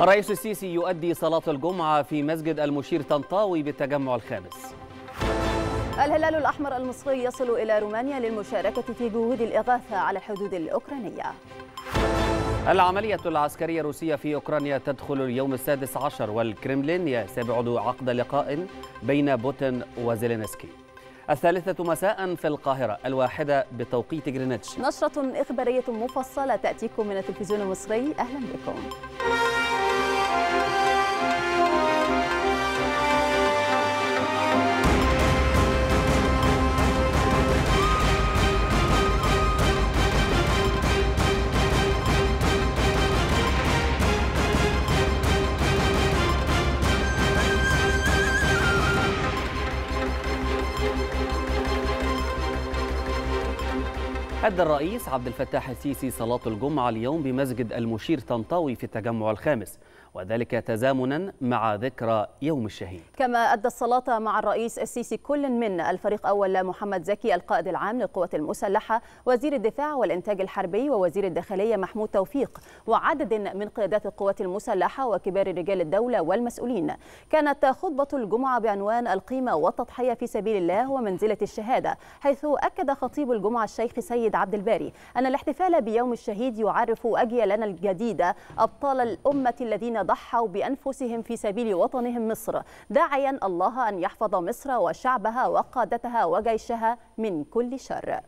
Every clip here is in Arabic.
الرئيس السيسي يؤدي صلاة الجمعة في مسجد المشير طنطاوي بالتجمع الخامس الهلال الأحمر المصري يصل إلى رومانيا للمشاركة في جهود الإغاثة على الحدود الأوكرانية العملية العسكرية الروسية في أوكرانيا تدخل اليوم السادس عشر والكرملين يستبعد عقد لقاء بين بوتين وزيلينسكي الثالثة مساء في القاهرة الواحدة بتوقيت جرينتش نشرة إخبارية مفصلة تأتيكم من التلفزيون المصري أهلا بكم أدى الرئيس عبد الفتاح السيسي صلاة الجمعة اليوم بمسجد المشير طنطاوي في التجمع الخامس وذلك تزامنا مع ذكرى يوم الشهيد كما أدى الصلاة مع الرئيس السيسي كل من الفريق أول محمد زكي القائد العام للقوات المسلحة وزير الدفاع والإنتاج الحربي ووزير الداخلية محمود توفيق وعدد من قيادات القوات المسلحة وكبار رجال الدولة والمسؤولين كانت خطبة الجمعة بعنوان القيمة والتضحية في سبيل الله ومنزلة الشهادة حيث أكد خطيب الجمعة الشيخ سيد عبد الباري أن الاحتفال بيوم الشهيد يعرف أجيالنا الجديدة أبطال الأمة الذين ضحوا بأنفسهم في سبيل وطنهم مصر داعيا الله أن يحفظ مصر وشعبها وقادتها وجيشها من كل شر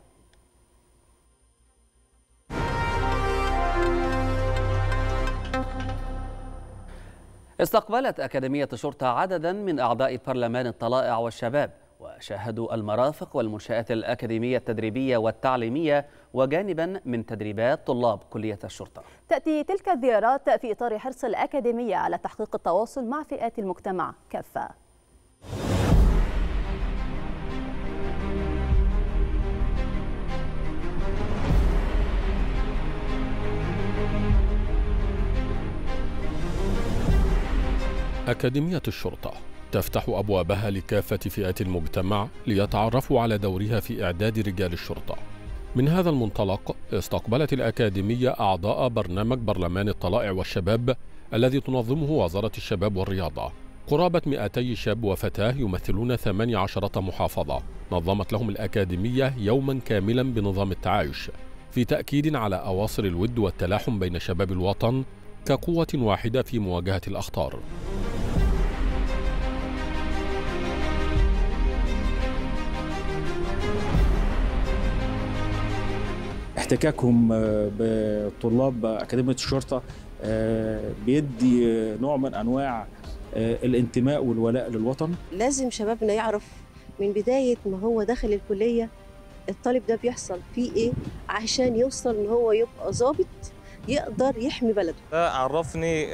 استقبلت أكاديمية الشرطة عددا من أعضاء برلمان الطلائع والشباب وشاهدوا المرافق والمنشآت الأكاديمية التدريبية والتعليمية وجانبا من تدريبات طلاب كلية الشرطة تأتي تلك الزيارات في إطار حرص الأكاديمية على تحقيق التواصل مع فئات المجتمع كافة أكاديمية الشرطة تفتح أبوابها لكافة فئات المجتمع ليتعرفوا على دورها في إعداد رجال الشرطة من هذا المنطلق استقبلت الأكاديمية أعضاء برنامج برلمان الطلائع والشباب الذي تنظمه وزارة الشباب والرياضة قرابة 200 شاب وفتاة يمثلون 18 محافظة نظمت لهم الأكاديمية يوما كاملا بنظام التعايش في تأكيد على أواصر الود والتلاحم بين شباب الوطن كقوة واحدة في مواجهة الأخطار احتكاكهم آه، بطلاب اكاديميه الشرطه آه، بيدي آه، نوع من انواع الانتماء والولاء للوطن لازم شبابنا يعرف من بدايه ما هو داخل الكليه الطالب ده بيحصل فيه ايه عشان يوصل ان هو يبقى ظابط يقدر يحمي بلده ده عرفني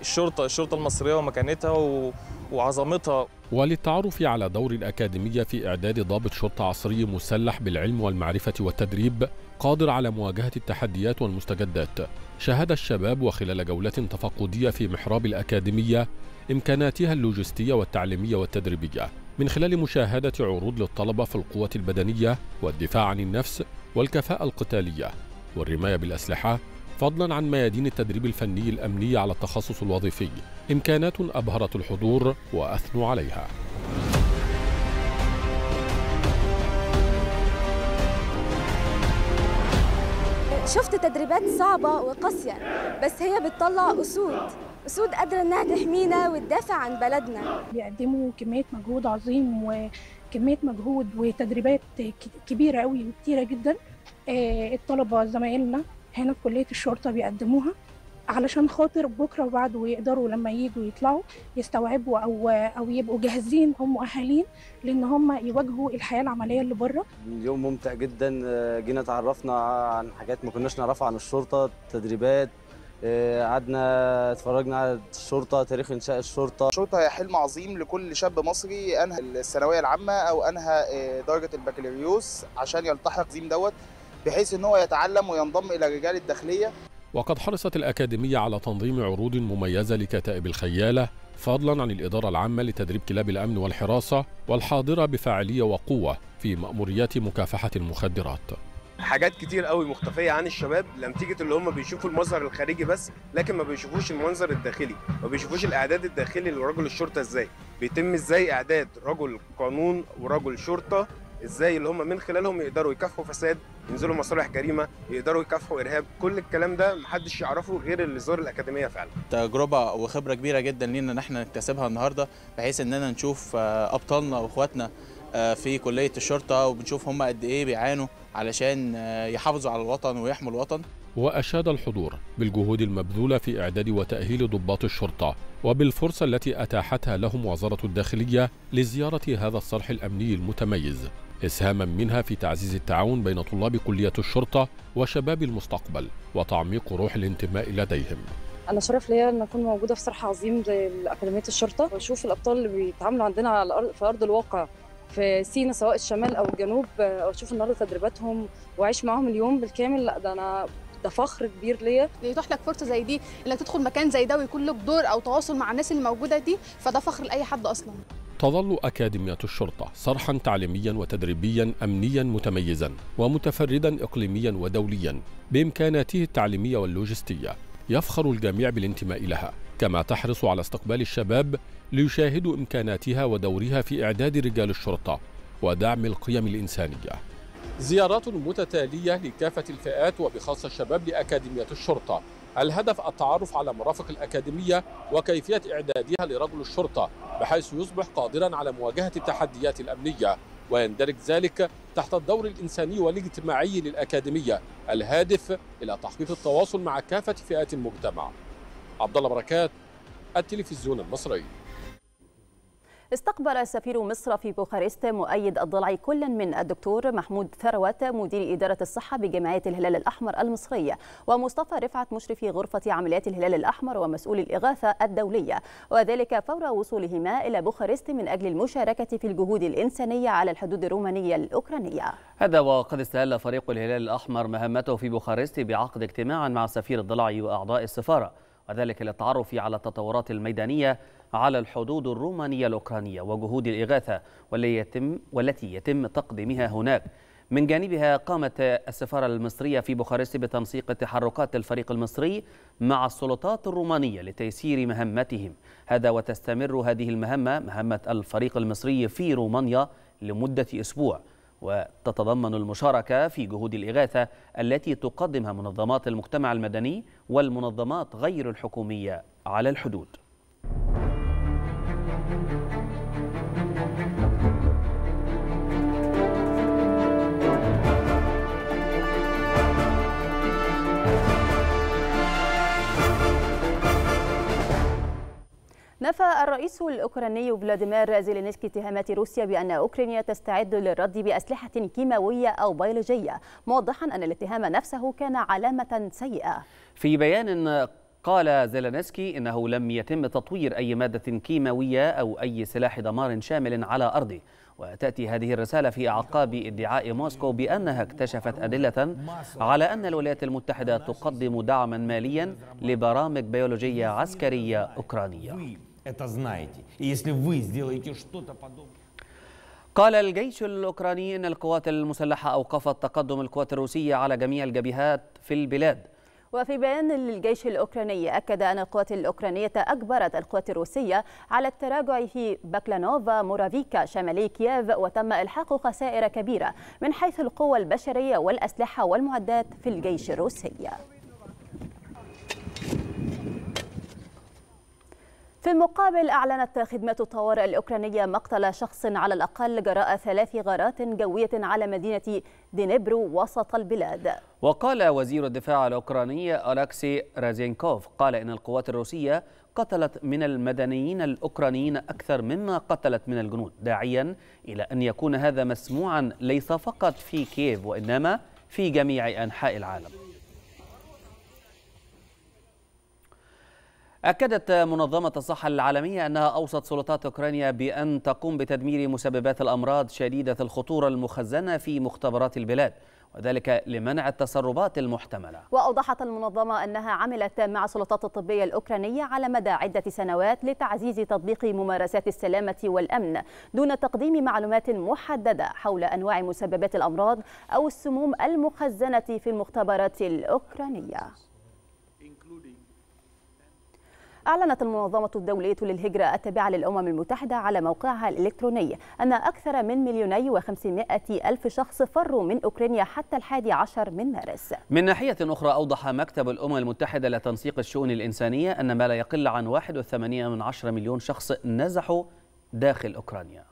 الشرطه الشرطه المصريه ومكانتها وعظمتها وللتعرف على دور الأكاديمية في إعداد ضابط شرطة عصري مسلح بالعلم والمعرفة والتدريب قادر على مواجهة التحديات والمستجدات شهد الشباب وخلال جولة تفقدية في محراب الأكاديمية إمكاناتها اللوجستية والتعليمية والتدريبية من خلال مشاهدة عروض للطلبة في القوة البدنية والدفاع عن النفس والكفاءة القتالية والرماية بالأسلحة فضلا عن ميادين التدريب الفني الأمني على التخصص الوظيفي إمكانات أبهرت الحضور وأثنوا عليها شفت تدريبات صعبة وقاسية بس هي بتطلع أسود أسود قادرة إنها تحمينا وتدافع عن بلدنا بيقدموا كمية مجهود عظيم وكمية مجهود وتدريبات كبيرة قوي وكتيرة جدا آه، الطلبة زمايلنا هنا في كليه الشرطه بيقدموها علشان خاطر بكره وبعده ويقدروا لما ييجوا يطلعوا يستوعبوا او او يبقوا جاهزين هم مؤهلين لان هم يواجهوا الحياه العمليه اللي بره. اليوم ممتع جدا آه، جينا اتعرفنا عن حاجات ما كناش نعرفها عن الشرطه، تدريبات آه، قعدنا اتفرجنا على الشرطه تاريخ انشاء الشرطه الشرطه هي حلم عظيم لكل شاب مصري انهى الثانويه العامه او انهى آه، درجه البكالوريوس عشان يلتحق زيم دوت بحيث ان هو يتعلم وينضم الى رجال الداخليه وقد حرصت الأكاديمية على تنظيم عروض مميزة لكتائب الخيالة فضلا عن الإدارة العامة لتدريب كلاب الأمن والحراسة والحاضرة بفاعلية وقوة في مأموريات مكافحة المخدرات حاجات كتير قوي مختفية عن الشباب لنتيجة اللي هم بيشوفوا المظهر الخارجي بس لكن ما بيشوفوش المنظر الداخلي ما بيشوفوش الإعداد الداخلي لرجل الشرطة إزاي بيتم إزاي إعداد رجل قانون ورجل شرطة ازاي اللي هم من خلالهم يقدروا يكافحوا فساد ينزلوا مصالح جريمه يقدروا يكافحوا ارهاب كل الكلام ده محدش يعرفه غير اللي زار الاكاديميه فعلا تجربه وخبره كبيره جدا لينا ان احنا نكتسبها النهارده بحيث اننا نشوف آه، ابطالنا واخواتنا آه، في كليه الشرطه وبنشوف هم قد ايه بيعانوا علشان آه، يحافظوا على الوطن ويحموا الوطن وأشاد الحضور بالجهود المبذولة في إعداد وتأهيل ضباط الشرطة وبالفرصة التي أتاحتها لهم وزارة الداخلية لزيارة هذا الصرح الأمني المتميز إسهاما منها في تعزيز التعاون بين طلاب كلية الشرطة وشباب المستقبل وتعميق روح الانتماء لديهم انا شرف ليا ان اكون موجوده في صرح عظيم زي اكاديميه الشرطه واشوف الابطال اللي بيتعاملوا عندنا على الارض في ارض الواقع في سينا سواء الشمال او الجنوب واشوف النهارده تدريباتهم واعيش معاهم اليوم بالكامل لا ده انا ده فخر كبير ليا يتوح لك فرصه زي دي انك تدخل مكان زي ده ويكون لك دور او تواصل مع الناس اللي موجوده دي فده فخر لاي حد اصلا تظل أكاديمية الشرطة صرحا تعليميا وتدريبيا أمنيا متميزا ومتفردا إقليميا ودوليا بإمكاناته التعليمية واللوجستية يفخر الجميع بالانتماء لها كما تحرص على استقبال الشباب ليشاهدوا إمكاناتها ودورها في إعداد رجال الشرطة ودعم القيم الإنسانية زيارات متتالية لكافة الفئات وبخاصة الشباب لأكاديمية الشرطة الهدف التعرف على مرافق الأكاديمية وكيفية إعدادها لرجل الشرطة بحيث يصبح قادرا على مواجهة التحديات الأمنية ويندرج ذلك تحت الدور الإنساني والاجتماعي للأكاديمية الهادف إلى تحقيق التواصل مع كافة فئات المجتمع عبد الله بركات التلفزيون المصري استقبل سفير مصر في بوخارست مؤيد الضلع كل من الدكتور محمود ثروت مدير إدارة الصحة بجمعية الهلال الأحمر المصرية ومصطفى رفعت مشرفي غرفة عمليات الهلال الأحمر ومسؤول الإغاثة الدولية وذلك فور وصولهما إلى بوخارست من أجل المشاركة في الجهود الإنسانية على الحدود الرومانية الأوكرانية هذا وقد استهل فريق الهلال الأحمر مهمته في بوخارست بعقد اجتماع مع سفير الضلع وأعضاء السفارة وذلك للتعرف على التطورات الميدانية على الحدود الرومانية الأوكرانية وجهود الإغاثة والتي يتم, والتي يتم تقديمها هناك من جانبها قامت السفارة المصرية في بوخارست بتنسيق تحركات الفريق المصري مع السلطات الرومانية لتيسير مهمتهم هذا وتستمر هذه المهمة مهمة الفريق المصري في رومانيا لمدة أسبوع وتتضمن المشاركة في جهود الإغاثة التي تقدمها منظمات المجتمع المدني والمنظمات غير الحكومية على الحدود نفى الرئيس الأوكراني فلاديمير زيلينسكي اتهامات روسيا بأن أوكرانيا تستعد للرد بأسلحة كيماوية أو بيولوجية موضحا أن الاتهام نفسه كان علامة سيئة في بيان قال زيلينسكي إنه لم يتم تطوير أي مادة كيماوية أو أي سلاح دمار شامل على أرضه وتأتي هذه الرسالة في أعقاب ادعاء موسكو بأنها اكتشفت أدلة على أن الولايات المتحدة تقدم دعما ماليا لبرامج بيولوجية عسكرية أوكرانية это знаете. И если вы сделаете что-то подобное... قال الجيش الأوكراني أن القوات المسلحة أوقفت تقدم القوات الروسية على جميع الجبهات في البلاد وفي بيان للجيش الأوكراني أكد أن القوات الأوكرانية أجبرت القوات الروسية على التراجع في بكلانوفا مورافيكا شمالي كييف وتم إلحاق خسائر كبيرة من حيث القوى البشرية والأسلحة والمعدات في الجيش الروسي في المقابل أعلنت خدمات الطوارئ الأوكرانية مقتل شخص على الأقل جراء ثلاث غارات جوية على مدينة دينيبرو وسط البلاد وقال وزير الدفاع الأوكراني ألكسي رازينكوف قال إن القوات الروسية قتلت من المدنيين الأوكرانيين أكثر مما قتلت من الجنود داعيا إلى أن يكون هذا مسموعا ليس فقط في كييف وإنما في جميع أنحاء العالم أكدت منظمة الصحة العالمية أنها أوصت سلطات أوكرانيا بأن تقوم بتدمير مسببات الأمراض شديدة الخطورة المخزنة في مختبرات البلاد وذلك لمنع التسربات المحتملة وأوضحت المنظمة أنها عملت مع السلطات الطبية الأوكرانية على مدى عدة سنوات لتعزيز تطبيق ممارسات السلامة والأمن دون تقديم معلومات محددة حول أنواع مسببات الأمراض أو السموم المخزنة في المختبرات الأوكرانية أعلنت المنظمة الدولية للهجرة التابعة للأمم المتحدة على موقعها الإلكتروني أن أكثر من مليوني وخمسمائة ألف شخص فروا من أوكرانيا حتى الحادي عشر من مارس من ناحية أخرى أوضح مكتب الأمم المتحدة لتنسيق الشؤون الإنسانية أن ما لا يقل عن 81 من عشر مليون شخص نزحوا داخل أوكرانيا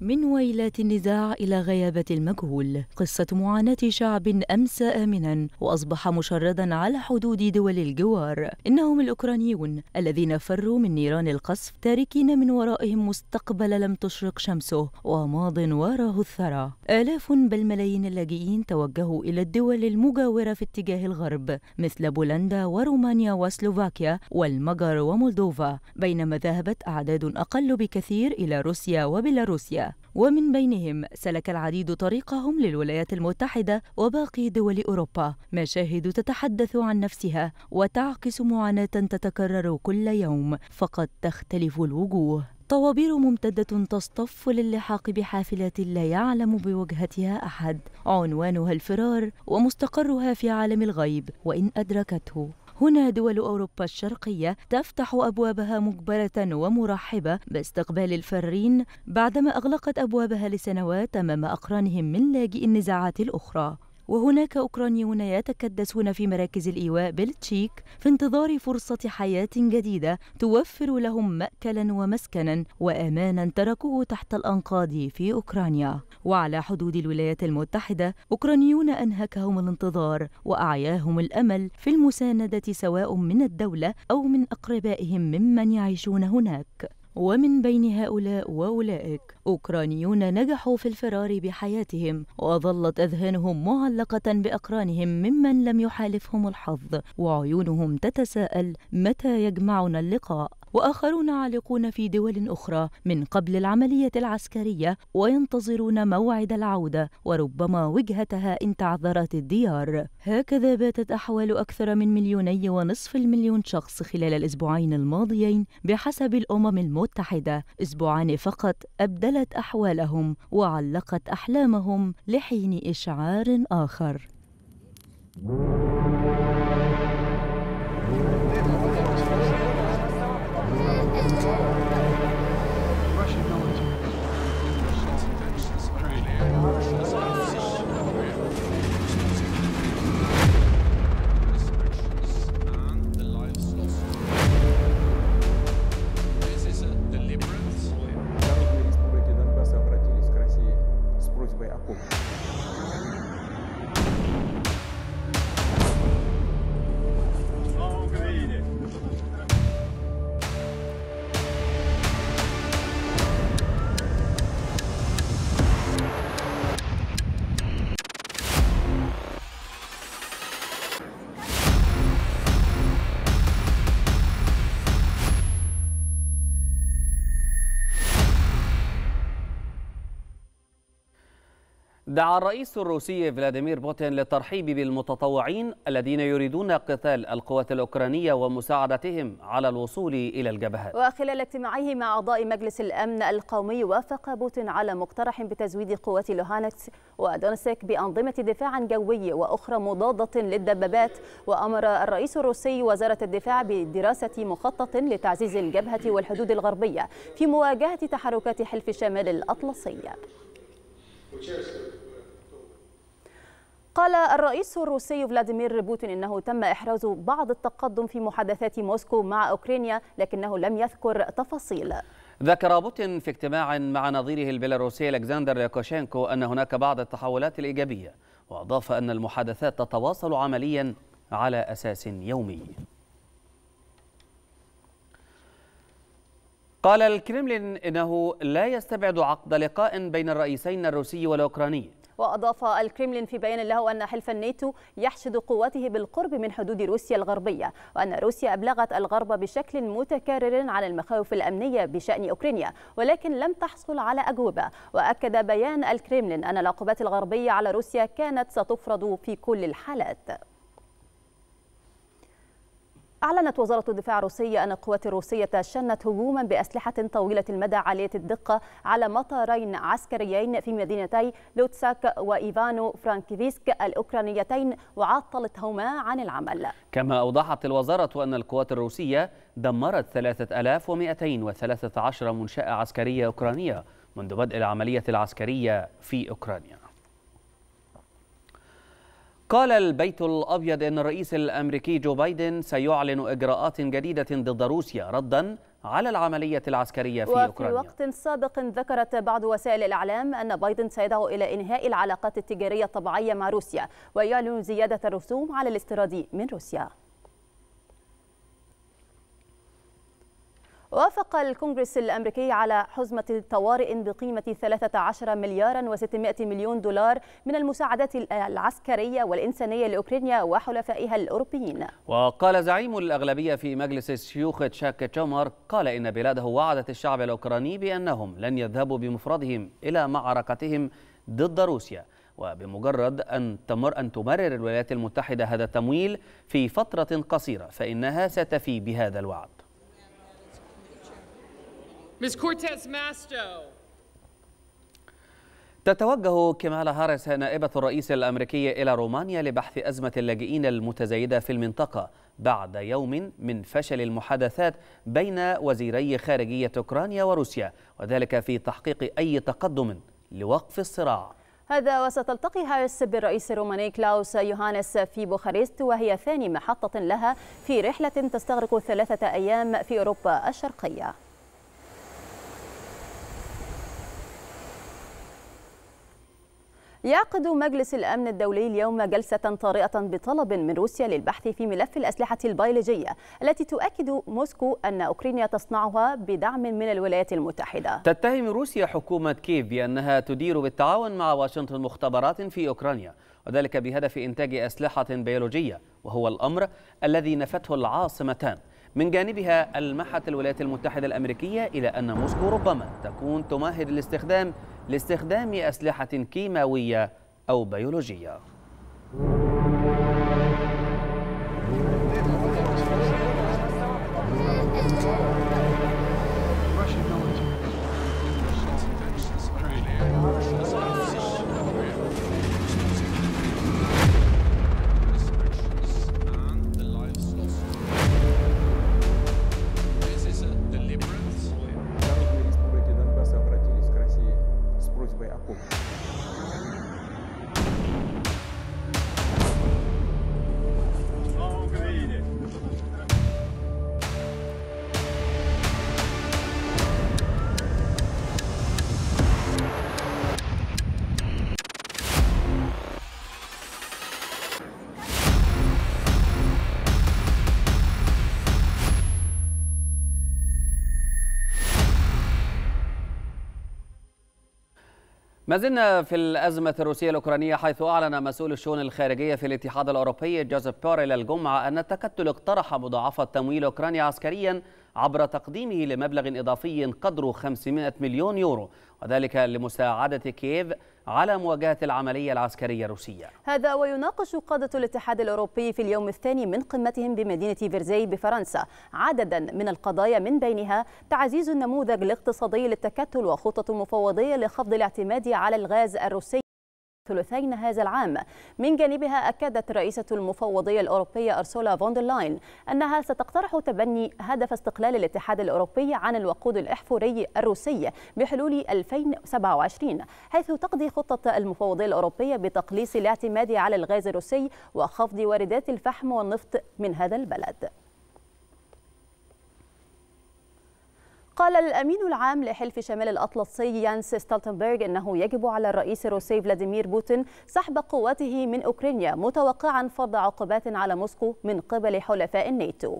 من ويلات النزاع إلى غيابة المجهول قصة معاناة شعب أمس آمنا وأصبح مشردا على حدود دول الجوار إنهم الأوكرانيون الذين فروا من نيران القصف تاركين من ورائهم مستقبل لم تشرق شمسه وماض وراه الثرى آلاف بل ملايين اللاجئين توجهوا إلى الدول المجاورة في اتجاه الغرب مثل بولندا ورومانيا وسلوفاكيا والمجر ومولدوفا بينما ذهبت أعداد أقل بكثير إلى روسيا وبيلاروسيا ومن بينهم سلك العديد طريقهم للولايات المتحدة وباقي دول أوروبا مشاهد تتحدث عن نفسها وتعكس معاناة تتكرر كل يوم فقد تختلف الوجوه طوابير ممتدة تصطف للحاق بحافلات لا يعلم بوجهتها أحد عنوانها الفرار ومستقرها في عالم الغيب وإن أدركته هنا دول أوروبا الشرقية تفتح أبوابها مجبرة ومرحبة باستقبال الفارين بعدما أغلقت أبوابها لسنوات أمام أقرانهم من لاجئي النزاعات الأخرى وهناك أوكرانيون يتكدسون في مراكز الإيواء بالتشيك في انتظار فرصة حياة جديدة توفر لهم مأكلا ومسكنا وأمانا تركوه تحت الأنقاض في أوكرانيا وعلى حدود الولايات المتحدة أوكرانيون أنهكهم الانتظار وأعياهم الأمل في المساندة سواء من الدولة أو من أقربائهم ممن يعيشون هناك ومن بين هؤلاء وأولئك أوكرانيون نجحوا في الفرار بحياتهم وظلت أذهانهم معلقة بأقرانهم ممن لم يحالفهم الحظ وعيونهم تتساءل متى يجمعنا اللقاء وآخرون عالقون في دول أخرى من قبل العملية العسكرية وينتظرون موعد العودة وربما وجهتها إن تعذرت الديار هكذا باتت أحوال أكثر من مليوني ونصف المليون شخص خلال الأسبوعين الماضيين بحسب الأمم المتحدة أسبوعان فقط أبدلت أحوالهم وعلقت أحلامهم لحين إشعار آخر. vai acolher. دعا الرئيس الروسي فلاديمير بوتين للترحيب بالمتطوعين الذين يريدون قتال القوات الأوكرانية ومساعدتهم على الوصول إلى الجبهات وخلال اجتماعه مع أعضاء مجلس الأمن القومي وافق بوتين على مقترح بتزويد قوات لوهانكس ودونسك بأنظمة دفاع جوي وأخرى مضادة للدبابات وأمر الرئيس الروسي وزارة الدفاع بدراسة مخطط لتعزيز الجبهة والحدود الغربية في مواجهة تحركات حلف شمال الأطلسي Cheers. قال الرئيس الروسي فلاديمير بوتين انه تم احراز بعض التقدم في محادثات موسكو مع اوكرانيا لكنه لم يذكر تفاصيل ذكر بوتين في اجتماع مع نظيره البيلاروسي الكسندر ياكوشينكو ان هناك بعض التحولات الايجابيه واضاف ان المحادثات تتواصل عمليا على اساس يومي قال الكرملين انه لا يستبعد عقد لقاء بين الرئيسين الروسي والاوكراني وأضاف الكريملين في بيان له أن حلف الناتو يحشد قواته بالقرب من حدود روسيا الغربية وأن روسيا أبلغت الغرب بشكل متكرر على المخاوف الأمنية بشأن أوكرانيا ولكن لم تحصل على أجوبة وأكد بيان الكريملين أن العقوبات الغربية على روسيا كانت ستفرض في كل الحالات أعلنت وزارة الدفاع الروسية أن القوات الروسية شنت هجوما بأسلحة طويلة المدى عالية الدقة على مطارين عسكريين في مدينتي لوتساك وإيفانو فرانكيفيسك الأوكرانيتين وعطلتهما عن العمل كما أوضحت الوزارة أن القوات الروسية دمرت 3213 منشأة عسكرية أوكرانية منذ بدء العملية العسكرية في أوكرانيا قال البيت الأبيض أن الرئيس الأمريكي جو بايدن سيعلن إجراءات جديدة ضد روسيا ردا على العملية العسكرية في وفي أوكرانيا وفي وقت سابق ذكرت بعض وسائل الإعلام أن بايدن سيدعو إلى إنهاء العلاقات التجارية الطبيعية مع روسيا ويعلن زيادة الرسوم على الاستيراد من روسيا وافق الكونغرس الأمريكي على حزمة طوارئ بقيمة 13 مليار و600 مليون دولار من المساعدات العسكرية والإنسانية لأوكرانيا وحلفائها الأوروبيين وقال زعيم الأغلبية في مجلس الشيوخ تشاك تشومر قال إن بلاده وعدت الشعب الأوكراني بأنهم لن يذهبوا بمفردهم إلى معركتهم ضد روسيا وبمجرد أن تمر أن تمرر الولايات المتحدة هذا التمويل في فترة قصيرة فإنها ستفي بهذا الوعد Ms. Cortez Masto. تتوجه كمال هاريس نائبة الرئيس الأمريكي إلى رومانيا لبحث أزمة اللاجئين المتزايدة في المنطقة بعد يوم من فشل المحادثات بين وزيري خارجية أوكرانيا وروسيا وذلك في تحقيق أي تقدم لوقف الصراع هذا وستلتقي هاريس بالرئيس الروماني كلاوس يوهانس في بوخارست وهي ثاني محطة لها في رحلة تستغرق ثلاثة أيام في أوروبا الشرقية يعقد مجلس الأمن الدولي اليوم جلسة طارئة بطلب من روسيا للبحث في ملف الأسلحة البيولوجية التي تؤكد موسكو أن أوكرانيا تصنعها بدعم من الولايات المتحدة تتهم روسيا حكومة كيف بأنها تدير بالتعاون مع واشنطن مختبرات في أوكرانيا وذلك بهدف إنتاج أسلحة بيولوجية وهو الأمر الذي نفته العاصمتان من جانبها ألمحت الولايات المتحدة الأمريكية إلى أن موسكو ربما تكون تمهد الاستخدام لاستخدام أسلحة كيماوية أو بيولوجية زلنا في الأزمة الروسية الأوكرانية حيث أعلن مسؤول الشؤون الخارجية في الاتحاد الأوروبي جوزيف بوريل الجمعة أن التكتل اقترح مضاعفة تمويل أوكرانيا عسكريا عبر تقديمه لمبلغ إضافي قدره 500 مليون يورو وذلك لمساعدة كييف على مواجهة العملية العسكرية الروسية هذا ويناقش قادة الاتحاد الأوروبي في اليوم الثاني من قمتهم بمدينة فيرزي بفرنسا عددا من القضايا من بينها تعزيز النموذج الاقتصادي للتكتل وخطط مفوضية لخفض الاعتماد على الغاز الروسي ثلثين هذا العام من جانبها أكدت رئيسة المفوضية الأوروبية أرسولا فون لاين أنها ستقترح تبني هدف استقلال الاتحاد الأوروبي عن الوقود الإحفوري الروسي بحلول 2027 حيث تقضي خطة المفوضية الأوروبية بتقليص الاعتماد على الغاز الروسي وخفض واردات الفحم والنفط من هذا البلد قال الأمين العام لحلف شمال الأطلسي يانس ستالتنبرغ أنه يجب على الرئيس الروسي فلاديمير بوتين سحب قواته من أوكرانيا متوقعا فرض عقوبات على موسكو من قبل حلفاء الناتو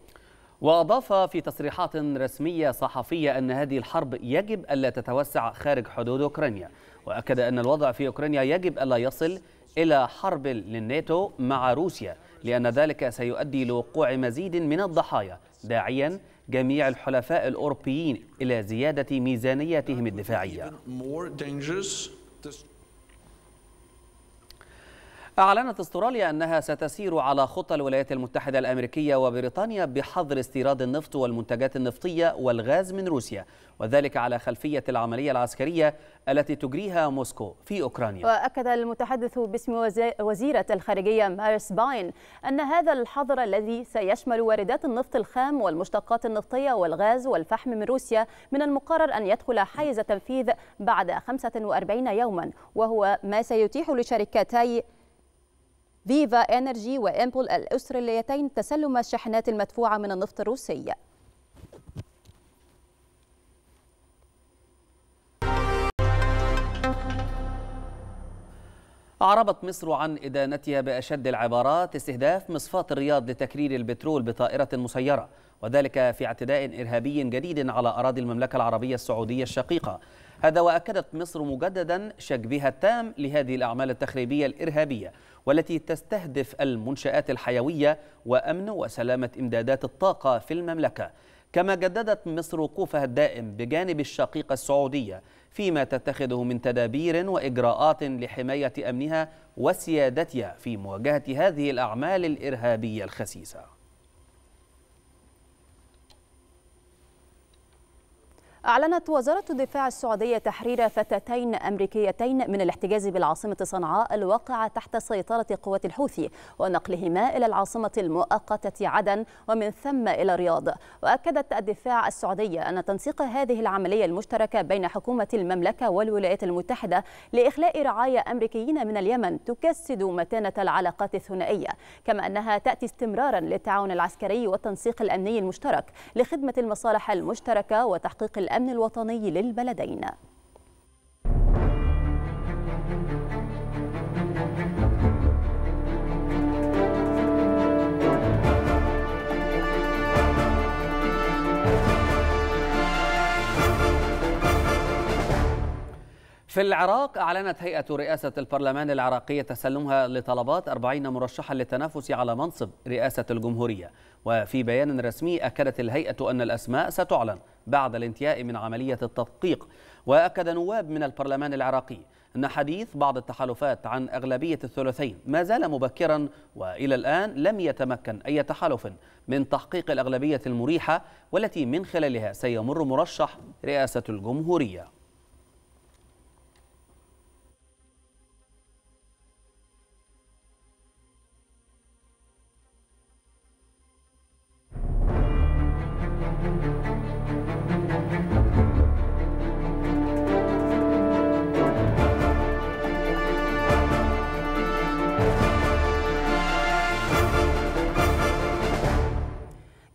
وأضاف في تصريحات رسمية صحفية أن هذه الحرب يجب ألا تتوسع خارج حدود أوكرانيا وأكد أن الوضع في أوكرانيا يجب ألا يصل إلى حرب للناتو مع روسيا لأن ذلك سيؤدي لوقوع مزيد من الضحايا داعيا جميع الحلفاء الأوروبيين إلى زيادة ميزانيتهم الدفاعية أعلنت استراليا أنها ستسير على خطى الولايات المتحدة الأمريكية وبريطانيا بحظر استيراد النفط والمنتجات النفطية والغاز من روسيا وذلك على خلفية العملية العسكرية التي تجريها موسكو في أوكرانيا وأكد المتحدث باسم وزيرة الخارجية مارس باين أن هذا الحظر الذي سيشمل واردات النفط الخام والمشتقات النفطية والغاز والفحم من روسيا من المقرر أن يدخل حيز التنفيذ بعد 45 يوما وهو ما سيتيح لشركتي فيفا انرجي وامبول الاستراليتين تسلم الشاحنات المدفوعه من النفط الروسي أعربت مصر عن إدانتها بأشد العبارات استهداف مصفاة الرياض لتكرير البترول بطائرة مسيرة وذلك في اعتداء إرهابي جديد على أراضي المملكة العربية السعودية الشقيقة هذا وأكدت مصر مجددا شجبها التام لهذه الأعمال التخريبية الإرهابية والتي تستهدف المنشآت الحيوية وأمن وسلامة إمدادات الطاقة في المملكة كما جددت مصر وقوفها الدائم بجانب الشقيقة السعودية فيما تتخذه من تدابير وإجراءات لحماية أمنها وسيادتها في مواجهة هذه الأعمال الإرهابية الخسيسة أعلنت وزارة الدفاع السعودية تحرير فتاتين أمريكيتين من الاحتجاز بالعاصمة صنعاء الواقعة تحت سيطرة قوات الحوثي ونقلهما إلى العاصمة المؤقتة عدن ومن ثم إلى الرياض وأكدت الدفاع السعودية أن تنسيق هذه العملية المشتركة بين حكومة المملكة والولايات المتحدة لإخلاء رعايا أمريكيين من اليمن تكسد متانة العلاقات الثنائية كما أنها تأتي استمرارا للتعاون العسكري والتنسيق الأمني المشترك لخدمة المصالح المشتركة وتحقيق الأمن الأمن الوطني للبلدين في العراق أعلنت هيئة رئاسة البرلمان العراقية تسلمها لطلبات 40 مرشحا للتنافس على منصب رئاسة الجمهورية وفي بيان رسمي أكدت الهيئة أن الأسماء ستعلن بعد الانتهاء من عملية التدقيق وأكد نواب من البرلمان العراقي أن حديث بعض التحالفات عن أغلبية الثلثين ما زال مبكرا وإلى الآن لم يتمكن أي تحالف من تحقيق الأغلبية المريحة والتي من خلالها سيمر مرشح رئاسة الجمهورية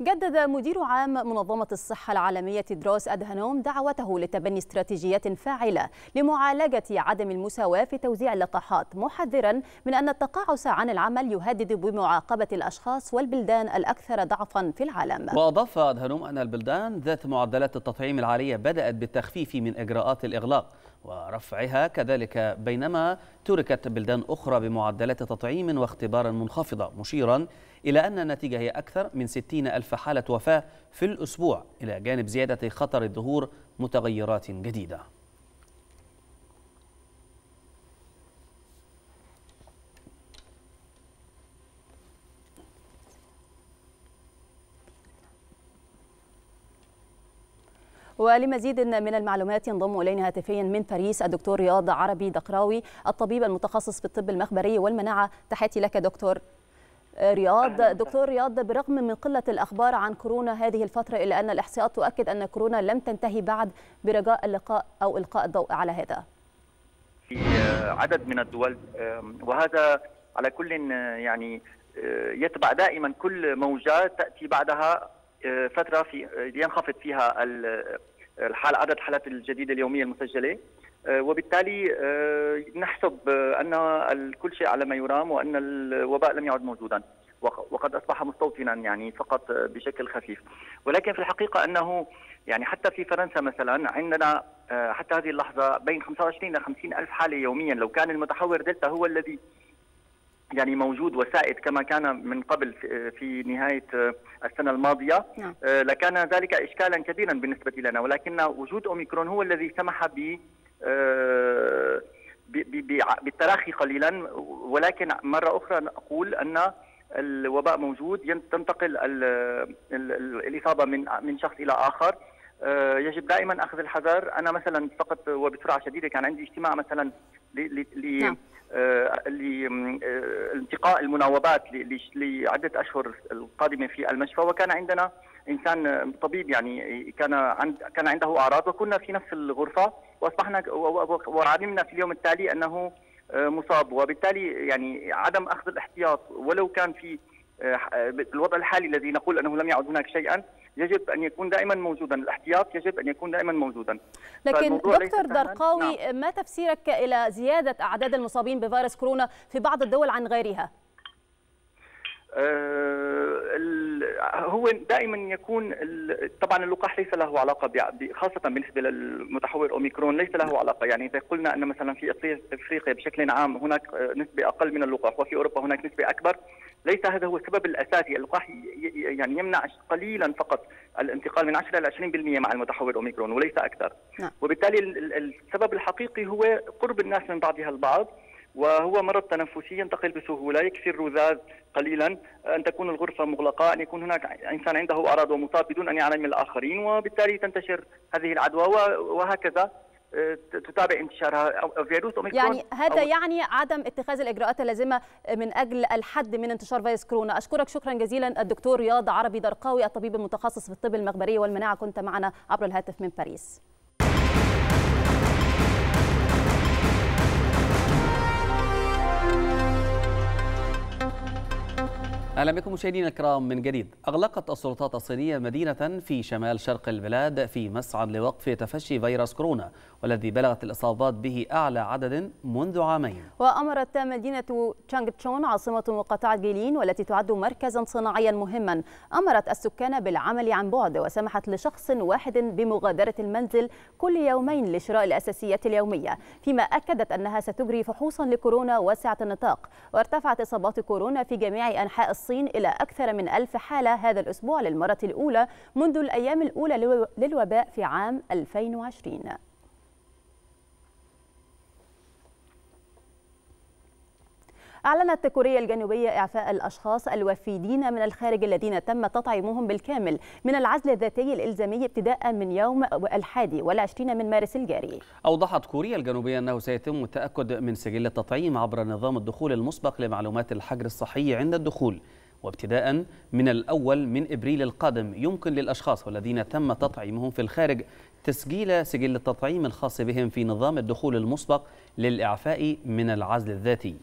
جدد مدير عام منظمة الصحة العالمية دروس أدهانوم دعوته لتبني استراتيجيات فاعلة لمعالجة عدم المساواة في توزيع اللقاحات محذرا من أن التقاعس عن العمل يهدد بمعاقبة الأشخاص والبلدان الأكثر ضعفا في العالم وأضاف أدهانوم أن البلدان ذات معدلات التطعيم العالية بدأت بالتخفيف من إجراءات الإغلاق ورفعها كذلك بينما تركت بلدان أخرى بمعدلات تطعيم واختبار منخفضة مشيرا إلى أن النتيجة هي أكثر من 60 ألف حالة وفاة في الأسبوع إلى جانب زيادة خطر ظهور متغيرات جديدة ولمزيد من المعلومات ينضم الينا هاتفيا من باريس الدكتور رياض عربي دقراوي الطبيب المتخصص في الطب المخبري والمناعه تحياتي لك دكتور رياض دكتور رياض برغم من قلة الأخبار عن كورونا هذه الفترة إلا أن الإحصاءات تؤكد أن كورونا لم تنتهي بعد برجاء اللقاء أو إلقاء الضوء على هذا في آه، عدد من الدول وهذا على كل آه، يعني آه، يتبع دائما كل موجات تأتي بعدها فترة في ينخفض فيها الحال عدد الحالات الجديدة اليومية المسجلة آه، وبالتالي آه، نحسب آه، ان كل شيء على ما يرام وان الوباء لم يعد موجودا وقد اصبح مستوطنا يعني فقط بشكل خفيف ولكن في الحقيقه انه يعني حتى في فرنسا مثلا عندنا حتى هذه اللحظه بين 25 الى 50 الف حاله يوميا لو كان المتحور دلتا هو الذي يعني موجود وسائد كما كان من قبل في نهايه السنه الماضيه نعم. لكان ذلك اشكالا كبيرا بالنسبه لنا ولكن وجود اوميكرون هو الذي سمح ب آه، بالتراخي قليلا ولكن مرة أخرى أقول أن الوباء موجود تنتقل الإصابة من من شخص إلى آخر آه، يجب دائما أخذ الحذر أنا مثلا فقط وبسرعة شديدة كان عندي اجتماع مثلا ل نعم. آه، المناوبات لعدة أشهر القادمة في المشفى وكان عندنا انسان طبيب يعني كان عند كان عنده اعراض وكنا في نفس الغرفه واصبحنا وعلمنا في اليوم التالي انه آه، مصاب وبالتالي يعني عدم اخذ الاحتياط ولو كان في آه، آه، الوضع الحالي الذي نقول انه لم يعد هناك شيئا يجب ان يكون دائما موجودا الاحتياط يجب ان يكون دائما موجودا لكن دكتور درقاوي نعم. ما تفسيرك الى زياده اعداد المصابين بفيروس كورونا في بعض الدول عن غيرها آه، هو دائما يكون طبعا اللقاح ليس له علاقه خاصه بالنسبه للمتحور اوميكرون ليس له علاقه يعني اذا قلنا ان مثلا في افريقيا بشكل عام هناك نسبه اقل من اللقاح وفي اوروبا هناك نسبه اكبر ليس هذا هو السبب الاساسي اللقاح يعني يمنع قليلا فقط الانتقال من 10 الى 20% مع المتحور اوميكرون وليس اكثر نعم. وبالتالي السبب الحقيقي هو قرب الناس من بعضها البعض وهو مرض تنفسي ينتقل بسهولة يكفي الرذاذ قليلا أن تكون الغرفة مغلقة أن يكون هناك إنسان عنده أعراض ومصاب بدون أن يعلم الآخرين وبالتالي تنتشر هذه العدوى وهكذا آه، تتابع انتشارها فيروس اوميكرون يعني هذا أو يعني عدم اتخاذ الاجراءات اللازمه من اجل الحد من انتشار فيروس كورونا اشكرك شكرا جزيلا الدكتور رياض عربي درقاوي الطبيب المتخصص في الطب المخبري والمناعه كنت معنا عبر الهاتف من باريس اهلا بكم مشاهدينا الكرام من جديد اغلقت السلطات الصينيه مدينه في شمال شرق البلاد في مسعى لوقف تفشي فيروس كورونا والذي بلغت الاصابات به اعلى عدد منذ عامين وامرت مدينه تشانغ تشون عاصمه مقاطعه جيلين والتي تعد مركزا صناعيا مهما امرت السكان بالعمل عن بعد وسمحت لشخص واحد بمغادره المنزل كل يومين لشراء الاساسيات اليوميه فيما اكدت انها ستجري فحوصا لكورونا واسعه النطاق وارتفعت اصابات كورونا في جميع انحاء الصين إلى أكثر من ألف حالة هذا الأسبوع للمرة الأولى منذ الأيام الأولى للوباء في عام 2020 أعلنت كوريا الجنوبية إعفاء الأشخاص الوفيدين من الخارج الذين تم تطعيمهم بالكامل من العزل الذاتي الإلزامي ابتداء من يوم الحادي والعشرين من مارس الجاري أوضحت كوريا الجنوبية أنه سيتم التأكد من سجل التطعيم عبر نظام الدخول المسبق لمعلومات الحجر الصحي عند الدخول وابتداء من الأول من إبريل القادم يمكن للأشخاص والذين تم تطعيمهم في الخارج تسجيل سجل التطعيم الخاص بهم في نظام الدخول المسبق للإعفاء من العزل الذاتي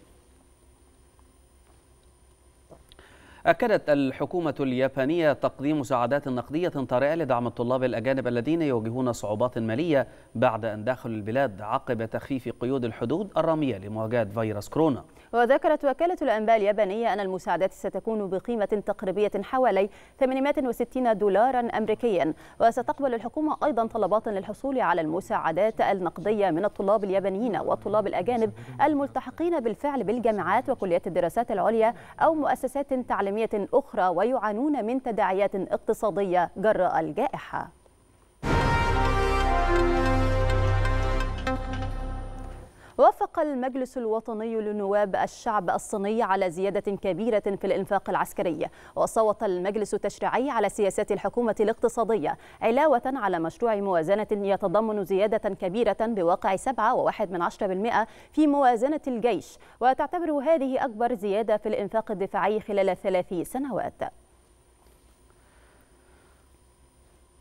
أكدت الحكومة اليابانية تقديم مساعدات نقدية طارئة لدعم الطلاب الأجانب الذين يواجهون صعوبات مالية بعد أن دخلوا البلاد عقب تخفيف قيود الحدود الرامية لمواجهة فيروس كورونا وذكرت وكالة الأنباء اليابانية أن المساعدات ستكون بقيمة تقريبية حوالي 860 دولارا أمريكيا وستقبل الحكومة أيضا طلبات للحصول على المساعدات النقدية من الطلاب اليابانيين والطلاب الأجانب الملتحقين بالفعل بالجامعات وكليات الدراسات العليا أو مؤسسات تعليمية أخرى ويعانون من تداعيات اقتصادية جراء الجائحة وافق المجلس الوطني لنواب الشعب الصيني على زيادة كبيرة في الإنفاق العسكري وصوت المجلس التشريعي على سياسات الحكومة الاقتصادية علاوة على مشروع موازنة يتضمن زيادة كبيرة بواقع 7.1% في موازنة الجيش وتعتبر هذه أكبر زيادة في الإنفاق الدفاعي خلال ثلاث سنوات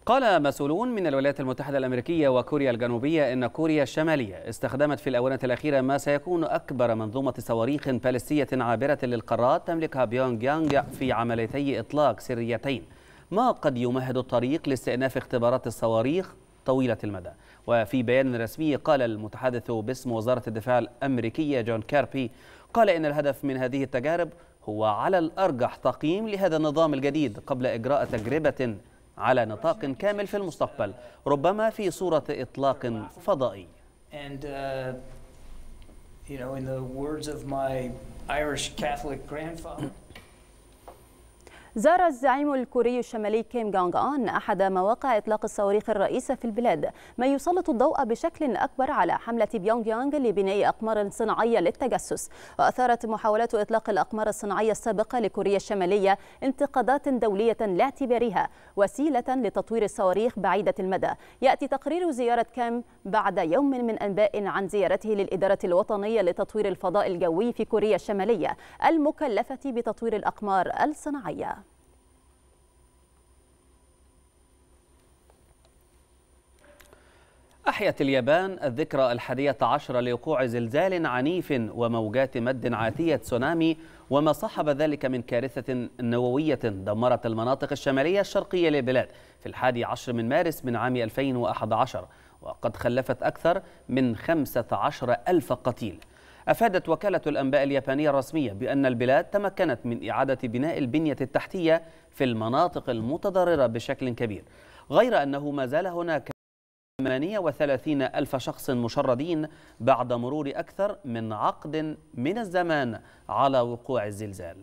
قال مسؤولون من الولايات المتحدة الأمريكية وكوريا الجنوبية أن كوريا الشمالية استخدمت في الآونة الأخيرة ما سيكون أكبر منظومة صواريخ باليستية عابرة للقارات تملكها بيونغ يانغ في عمليتي إطلاق سريتين ما قد يمهد الطريق لاستئناف اختبارات الصواريخ طويلة المدى وفي بيان رسمي قال المتحدث باسم وزارة الدفاع الأمريكية جون كاربي قال إن الهدف من هذه التجارب هو على الأرجح تقييم لهذا النظام الجديد قبل إجراء تجربة على نطاق كامل في المستقبل ربما في صورة إطلاق فضائي And, uh, you know, in the words of my Irish Catholic grandfather, زار الزعيم الكوري الشمالي كيم جونغ آن أحد مواقع إطلاق الصواريخ الرئيسة في البلاد ما يسلط الضوء بشكل أكبر على حملة بيونغ يانغ لبناء أقمار صناعية للتجسس وأثارت محاولات إطلاق الأقمار الصناعية السابقة لكوريا الشمالية انتقادات دولية لاعتبارها وسيلة لتطوير الصواريخ بعيدة المدى يأتي تقرير زيارة كيم بعد يوم من أنباء عن زيارته للإدارة الوطنية لتطوير الفضاء الجوي في كوريا الشمالية المكلفة بتطوير الأقمار الصناعية أحيت اليابان الذكرى الحادية عشرة لوقوع زلزال عنيف وموجات مد عاتية تسونامي وما صاحب ذلك من كارثة نووية دمرت المناطق الشمالية الشرقية للبلاد في الحادي عشر من مارس من عام 2011 وقد خلفت أكثر من 15 ألف قتيل أفادت وكالة الأنباء اليابانية الرسمية بأن البلاد تمكنت من إعادة بناء البنية التحتية في المناطق المتضررة بشكل كبير غير أنه ما زال هناك 38 ألف شخص مشردين بعد مرور أكثر من عقد من الزمان على وقوع الزلزال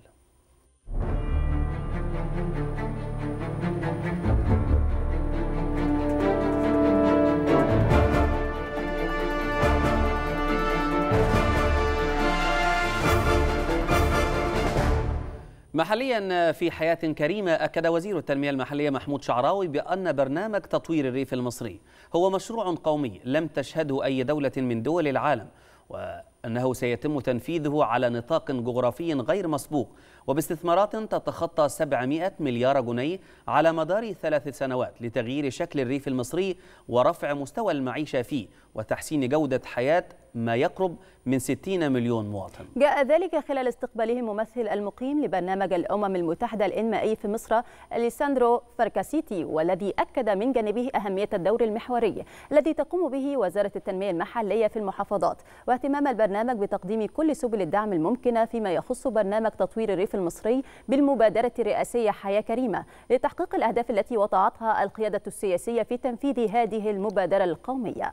محليا في حياة كريمة أكد وزير التنمية المحلية محمود شعراوي بأن برنامج تطوير الريف المصري هو مشروع قومي لم تشهده أي دولة من دول العالم وأنه سيتم تنفيذه على نطاق جغرافي غير مسبوق وباستثمارات تتخطى 700 مليار جنيه على مدار ثلاث سنوات لتغيير شكل الريف المصري ورفع مستوى المعيشة فيه وتحسين جودة حياة ما يقرب من 60 مليون مواطن جاء ذلك خلال استقباله ممثل المقيم لبرنامج الأمم المتحدة الإنمائي في مصر أليساندرو فركاسيتي والذي أكد من جانبه أهمية الدور المحوري الذي تقوم به وزارة التنمية المحلية في المحافظات واهتمام البرنامج بتقديم كل سبل الدعم الممكنة فيما يخص برنامج تطوير الريف المصري بالمبادرة الرئاسية حياة كريمة لتحقيق الأهداف التي وضعتها القيادة السياسية في تنفيذ هذه المبادرة القومية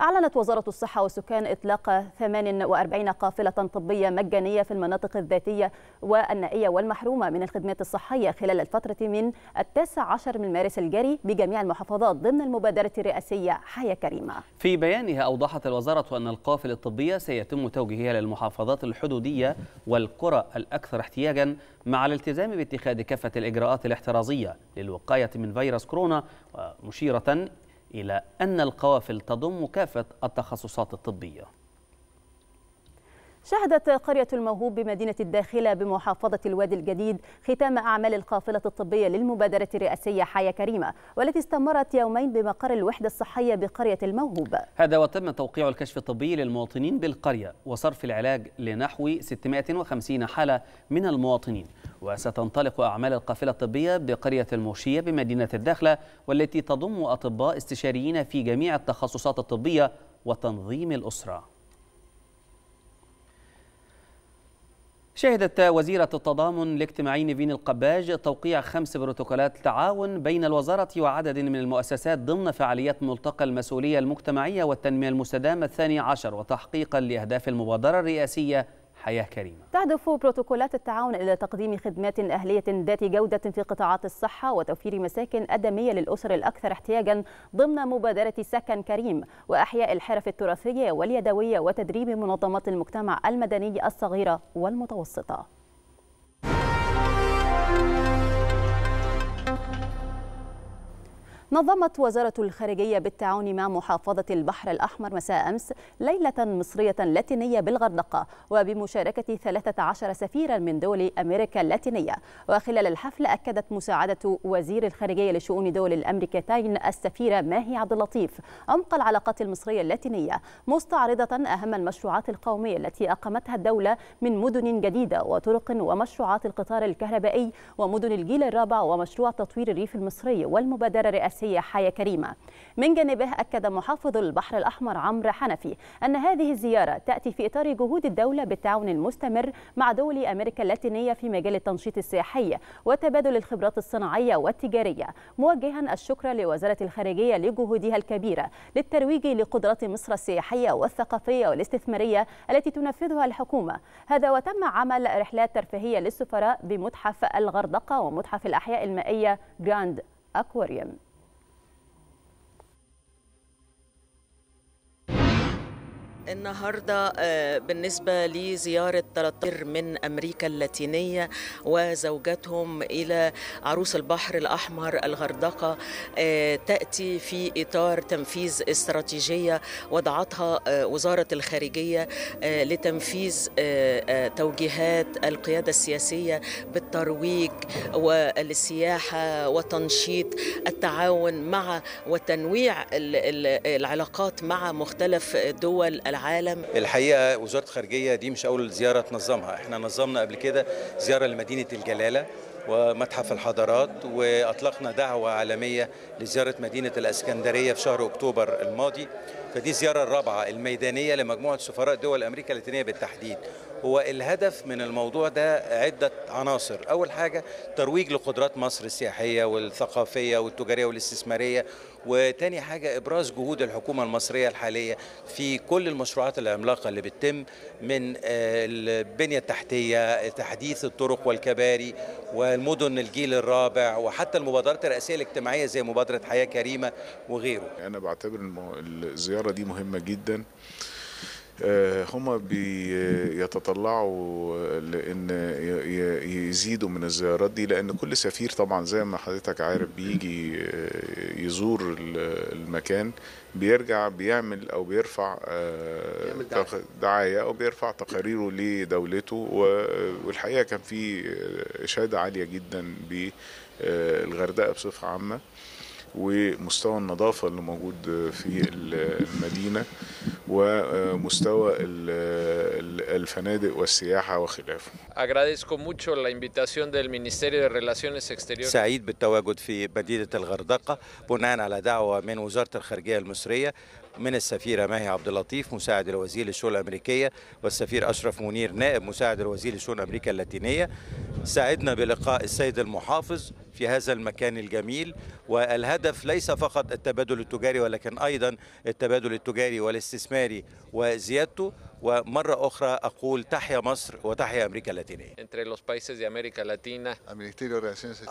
أعلنت وزارة الصحة والسكان إطلاق 48 قافلة طبية مجانية في المناطق الذاتية والنائية والمحرومة من الخدمات الصحية خلال الفترة من التاسع عشر من مارس الجاري بجميع المحافظات ضمن المبادرة الرئاسية حياة كريمة في بيانها أوضحت الوزارة أن القافلة الطبية سيتم توجيهها للمحافظات الحدودية والقرى الأكثر احتياجا مع الالتزام باتخاذ كافة الإجراءات الاحترازية للوقاية من فيروس كورونا ومشيرة إلى أن القوافل تضم كافة التخصصات الطبية شهدت قرية الموهوب بمدينة الداخلة بمحافظة الوادي الجديد ختام أعمال القافلة الطبية للمبادرة الرئاسية حياة كريمة والتي استمرت يومين بمقر الوحدة الصحية بقرية الموهوب هذا وتم توقيع الكشف الطبي للمواطنين بالقرية وصرف العلاج لنحو 650 حالة من المواطنين وستنطلق أعمال القافلة الطبية بقرية الموشية بمدينة الداخلة والتي تضم أطباء استشاريين في جميع التخصصات الطبية وتنظيم الأسرة شهدت وزيرة التضامن الاجتماعي نيفين القباج توقيع خمس بروتوكولات تعاون بين الوزارة وعدد من المؤسسات ضمن فعاليات ملتقى المسؤولية المجتمعية والتنمية المستدامة الثاني عشر وتحقيقا لأهداف المبادرة الرئاسية حياة كريمة تهدف بروتوكولات التعاون إلى تقديم خدمات أهلية ذات جودة في قطاعات الصحة وتوفير مساكن أدمية للأسر الأكثر احتياجا ضمن مبادرة سكن كريم وأحياء الحرف التراثية واليدوية وتدريب منظمات المجتمع المدني الصغيرة والمتوسطة نظمت وزارة الخارجية بالتعاون مع محافظة البحر الأحمر مساء أمس ليلة مصرية لاتينية بالغردقة وبمشاركة 13 سفيرا من دول أمريكا اللاتينية وخلال الحفل أكدت مساعدة وزير الخارجية لشؤون دول الأمريكتين السفيرة ماهي عبد اللطيف عمق العلاقات المصرية اللاتينية مستعرضة أهم المشروعات القومية التي أقامتها الدولة من مدن جديدة وطرق ومشروعات القطار الكهربائي ومدن الجيل الرابع ومشروع تطوير الريف المصري والمبادرة الرئاسية الرئاسية حياة كريمة من جانبه أكد محافظ البحر الأحمر عمرو حنفي أن هذه الزيارة تأتي في إطار جهود الدولة بالتعاون المستمر مع دول أمريكا اللاتينية في مجال التنشيط السياحي وتبادل الخبرات الصناعية والتجارية موجها الشكر لوزارة الخارجية لجهودها الكبيرة للترويج لقدرات مصر السياحية والثقافية والاستثمارية التي تنفذها الحكومة هذا وتم عمل رحلات ترفيهية للسفراء بمتحف الغردقة ومتحف الأحياء المائية جراند أكواريوم النهارده آه، بالنسبه لزياره 13 من امريكا اللاتينيه وزوجاتهم الى عروس البحر الاحمر الغردقه آه، تاتي في اطار تنفيذ استراتيجيه وضعتها آه، وزاره الخارجيه لتنفيذ توجيهات القياده السياسيه بالترويج والسياحه وتنشيط التعاون مع وتنويع العلاقات مع مختلف دول العالم العالم الحقيقه وزاره الخارجيه دي مش اول زياره تنظمها احنا نظمنا قبل كده زياره لمدينه الجلاله ومتحف الحضارات واطلقنا دعوه عالميه لزياره مدينه الاسكندريه في شهر اكتوبر الماضي فدي الزياره الرابعه الميدانيه لمجموعه سفراء دول امريكا اللاتينيه بالتحديد هو الهدف من الموضوع ده عدة عناصر أول حاجة ترويج لقدرات مصر السياحية والثقافية والتجارية والاستثمارية وتاني حاجة إبراز جهود الحكومة المصرية الحالية في كل المشروعات العملاقة اللي بتتم من آه، البنية التحتية تحديث الطرق والكباري والمدن الجيل الرابع وحتى المبادرات الرئاسية الاجتماعية زي مبادرة حياة كريمة وغيره أنا بعتبر الزيارة دي مهمة جدا آه، هم بيتطلعوا آه، لان يزيدوا من الزيارات دي لان كل سفير طبعا زي ما حضرتك عارف بيجي آه، يزور المكان بيرجع بيعمل او بيرفع بيعمل دعايه او بيرفع تقاريره لدولته والحقيقه كان في اشاده عاليه جدا بالغردقه بصفه عامه ومستوى النظافة اللي موجود في المدينة ومستوى الفنادق والسياحة وخلافه سعيد بالتواجد في مدينة الغردقة بناء على دعوة من وزارة الخارجية المصرية من السفيرة ماهي عبد اللطيف مساعد الوزير للشؤون الأمريكية والسفير أشرف منير نائب مساعد الوزير للشؤون الامريكيه اللاتينية ساعدنا بلقاء السيد المحافظ في هذا المكان الجميل والهدف ليس فقط التبادل التجاري ولكن أيضا التبادل التجاري والاستثماري وزيادته ومرة أخرى أقول تحيا مصر وتحيا أمريكا اللاتينية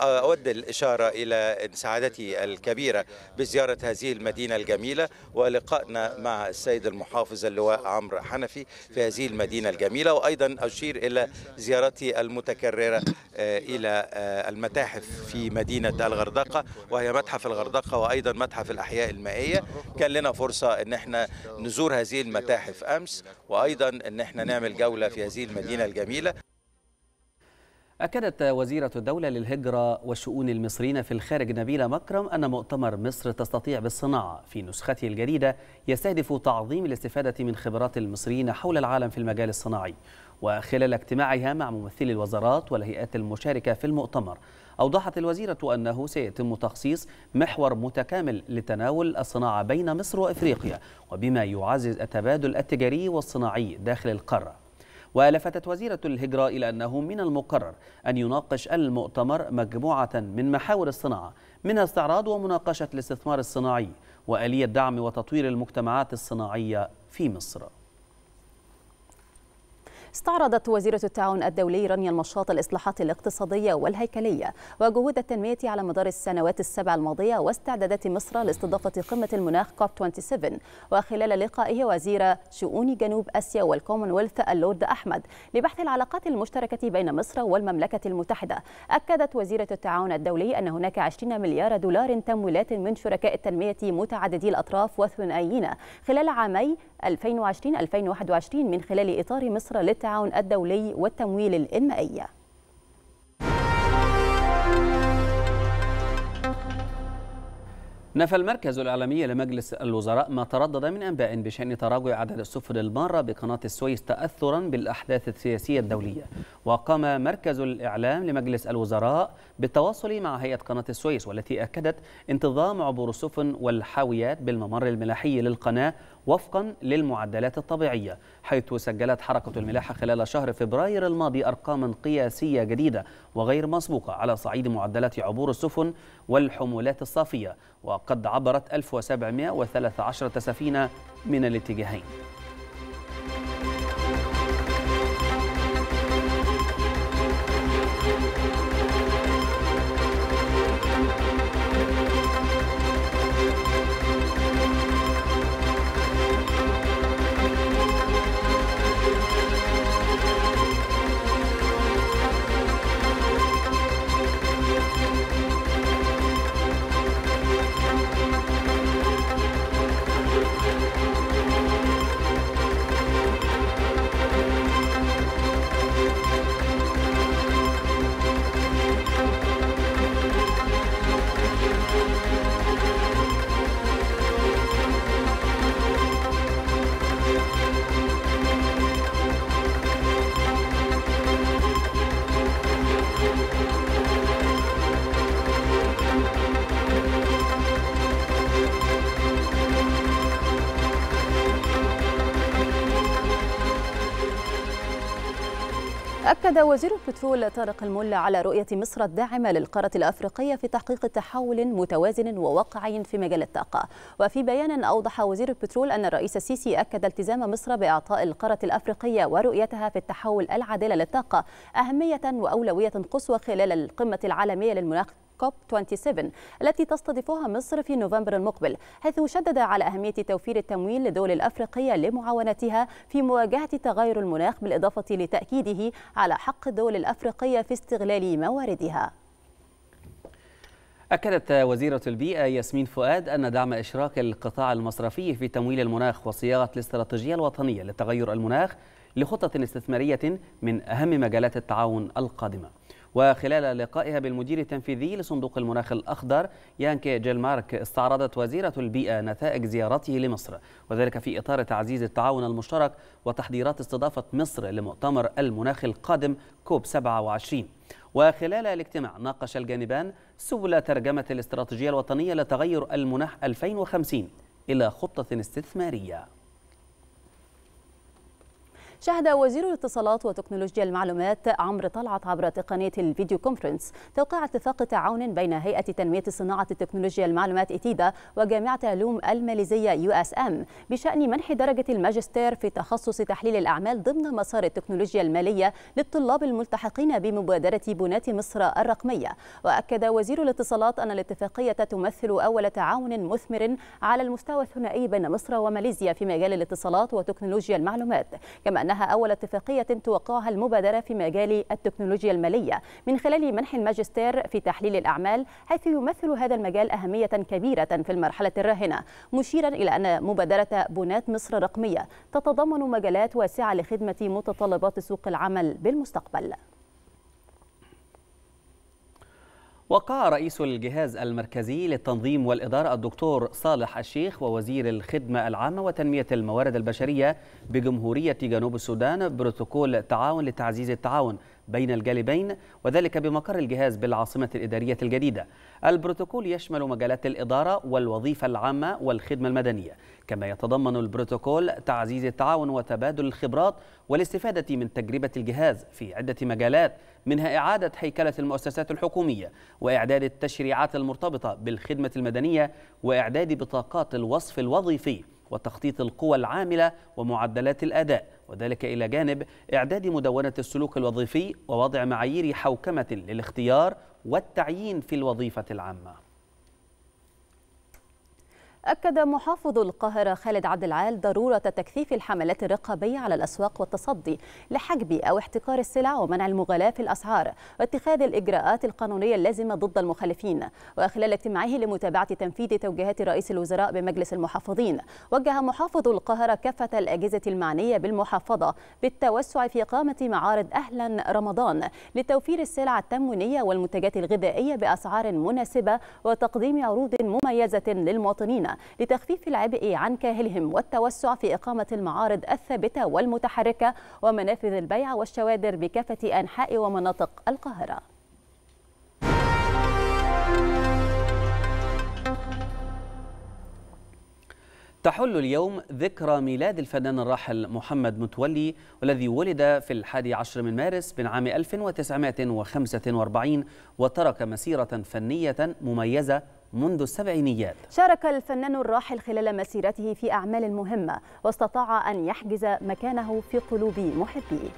أود الإشارة إلى سعادتي الكبيرة بزيارة هذه المدينة الجميلة ولقائنا مع السيد المحافظ اللواء عمرو حنفي في هذه المدينة الجميلة وأيضا أشير إلى زيارتي المتكررة آه، إلى آه، المتاحف في مدينة الغردقة وهي متحف الغردقة وأيضا متحف الأحياء المائية كان لنا فرصة أن احنا نزور هذه المتاحف أمس وايضا ان احنا نعمل جوله في هذه المدينه الجميله أكدت وزيرة الدولة للهجرة والشؤون المصريين في الخارج نبيلة مكرم أن مؤتمر مصر تستطيع بالصناعة في نسخته الجديدة يستهدف تعظيم الاستفادة من خبرات المصريين حول العالم في المجال الصناعي وخلال اجتماعها مع ممثلي الوزارات والهيئات المشاركة في المؤتمر أوضحت الوزيرة أنه سيتم تخصيص محور متكامل لتناول الصناعة بين مصر وإفريقيا وبما يعزز التبادل التجاري والصناعي داخل القارة ولفتت وزيرة الهجرة إلى أنه من المقرر أن يناقش المؤتمر مجموعة من محاور الصناعة منها استعراض ومناقشة الاستثمار الصناعي وآلية دعم وتطوير المجتمعات الصناعية في مصر استعرضت وزيرة التعاون الدولي رانيا المشاط الإصلاحات الاقتصادية والهيكلية وجهود التنمية على مدار السنوات السبع الماضية واستعدادات مصر لاستضافة قمة المناخ كوب 27 وخلال لقائه وزير شؤون جنوب آسيا والكومنولث اللورد أحمد لبحث العلاقات المشتركة بين مصر والمملكة المتحدة أكدت وزيرة التعاون الدولي أن هناك 20 مليار دولار تمويلات من شركاء التنمية متعددي الأطراف وثنائيين خلال عامي 2020-2021 من خلال إطار مصر للتعاون التعاون الدولي والتمويل الإنمائي نفى المركز الإعلامي لمجلس الوزراء ما تردد من أنباء بشأن تراجع عدد السفن المارة بقناة السويس تأثرا بالأحداث السياسية الدولية وقام مركز الإعلام لمجلس الوزراء بالتواصل مع هيئة قناة السويس والتي أكدت انتظام عبور السفن والحاويات بالممر الملاحي للقناة وفقا للمعدلات الطبيعية حيث سجلت حركة الملاحة خلال شهر فبراير الماضي أرقاما قياسية جديدة وغير مسبوقة على صعيد معدلات عبور السفن والحمولات الصافية وقد عبرت 1713 سفينة من الاتجاهين أكد وزير البترول طارق الملا على رؤية مصر الداعمة للقارة الأفريقية في تحقيق تحول متوازن وواقعي في مجال الطاقة وفي بيان أوضح وزير البترول أن الرئيس السيسي أكد التزام مصر بإعطاء القارة الأفريقية ورؤيتها في التحول العادل للطاقة أهمية وأولوية قصوى خلال القمة العالمية للمناخ كوب 27 التي تستضيفها مصر في نوفمبر المقبل حيث شدد على أهمية توفير التمويل للدول الأفريقية لمعاونتها في مواجهة تغير المناخ بالإضافة لتأكيده على حق الدول الأفريقية في استغلال مواردها أكدت وزيرة البيئة ياسمين فؤاد أن دعم إشراك القطاع المصرفي في تمويل المناخ وصياغة الاستراتيجية الوطنية لتغير المناخ لخطة استثمارية من أهم مجالات التعاون القادمة وخلال لقائها بالمدير التنفيذي لصندوق المناخ الأخضر يانكي جيلمارك استعرضت وزيرة البيئة نتائج زيارته لمصر وذلك في إطار تعزيز التعاون المشترك وتحضيرات استضافة مصر لمؤتمر المناخ القادم كوب 27 وخلال الاجتماع ناقش الجانبان سبل ترجمة الاستراتيجية الوطنية لتغير المناخ 2050 إلى خطة استثمارية شهد وزير الاتصالات وتكنولوجيا المعلومات عمرو طلعت عبر تقنية الفيديو كونفرنس توقيع اتفاق تعاون بين هيئة تنمية صناعة تكنولوجيا المعلومات إتيدا وجامعة علوم الماليزية يو اس ام بشأن منح درجة الماجستير في تخصص تحليل الأعمال ضمن مسار التكنولوجيا المالية للطلاب الملتحقين بمبادرة بنات مصر الرقمية وأكد وزير الاتصالات أن الاتفاقية تمثل أول تعاون مثمر على المستوى الثنائي بين مصر وماليزيا في مجال الاتصالات وتكنولوجيا المعلومات كما أن أنها أول اتفاقية توقعها المبادرة في مجال التكنولوجيا المالية من خلال منح الماجستير في تحليل الأعمال حيث يمثل هذا المجال أهمية كبيرة في المرحلة الراهنة مشيرا إلى أن مبادرة بنات مصر رقمية تتضمن مجالات واسعة لخدمة متطلبات سوق العمل بالمستقبل وقع رئيس الجهاز المركزي للتنظيم والإدارة الدكتور صالح الشيخ ووزير الخدمة العامة وتنمية الموارد البشرية بجمهورية جنوب السودان بروتوكول تعاون لتعزيز التعاون بين الجانبين وذلك بمقر الجهاز بالعاصمة الإدارية الجديدة البروتوكول يشمل مجالات الإدارة والوظيفة العامة والخدمة المدنية كما يتضمن البروتوكول تعزيز التعاون وتبادل الخبرات والاستفادة من تجربة الجهاز في عدة مجالات منها إعادة هيكلة المؤسسات الحكومية وإعداد التشريعات المرتبطة بالخدمة المدنية وإعداد بطاقات الوصف الوظيفي وتخطيط القوى العاملة ومعدلات الأداء وذلك إلى جانب إعداد مدونة السلوك الوظيفي ووضع معايير حوكمة للاختيار والتعيين في الوظيفة العامة أكد محافظ القاهرة خالد عبد العال ضرورة تكثيف الحملات الرقابية على الأسواق والتصدي لحجب أو احتكار السلع ومنع المغالاة في الأسعار واتخاذ الإجراءات القانونية اللازمة ضد المخالفين وخلال اجتماعه لمتابعة تنفيذ توجيهات رئيس الوزراء بمجلس المحافظين وجه محافظ القاهرة كافة الأجهزة المعنية بالمحافظة بالتوسع في إقامة معارض أهلا رمضان لتوفير السلع التموينية والمنتجات الغذائية بأسعار مناسبة وتقديم عروض مميزة للمواطنين لتخفيف العبء عن كاهلهم والتوسع في إقامة المعارض الثابتة والمتحركة ومنافذ البيع والشوادر بكافة أنحاء ومناطق القاهرة تحل اليوم ذكرى ميلاد الفنان الراحل محمد متولي والذي ولد في الحادي عشر من مارس من عام 1945 وترك مسيرة فنية مميزة منذ السبعينيات شارك الفنان الراحل خلال مسيرته في أعمال مهمة واستطاع أن يحجز مكانه في قلوب محبيه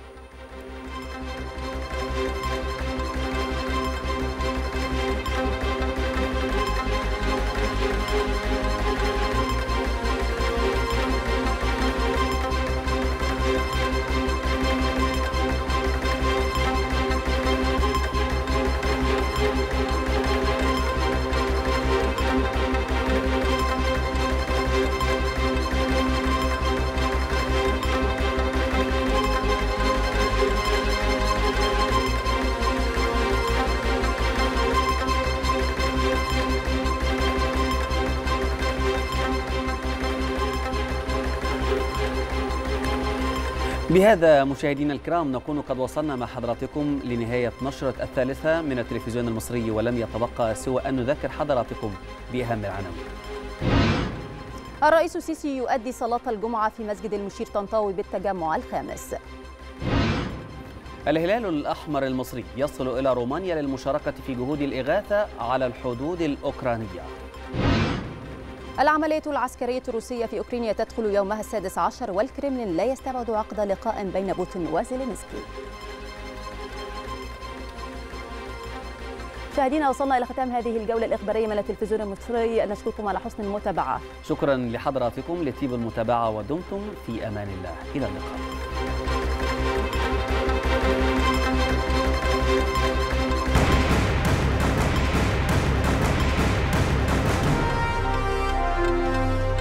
بهذا مشاهدينا الكرام نكون قد وصلنا مع حضراتكم لنهاية نشرة الثالثة من التلفزيون المصري ولم يتبقى سوى أن نذكر حضراتكم بأهم العناوين الرئيس السيسي يؤدي صلاة الجمعة في مسجد المشير طنطاوي بالتجمع الخامس الهلال الأحمر المصري يصل إلى رومانيا للمشاركة في جهود الإغاثة على الحدود الأوكرانية العملية العسكرية الروسية في أوكرانيا تدخل يومها السادس عشر والكرملين لا يستبعد عقد لقاء بين بوتين وزيلينسكي مشاهدينا وصلنا الى ختام هذه الجوله الاخباريه من التلفزيون المصري نشكركم على حسن المتابعه شكرا لحضراتكم لطيب المتابعه ودمتم في امان الله الى اللقاء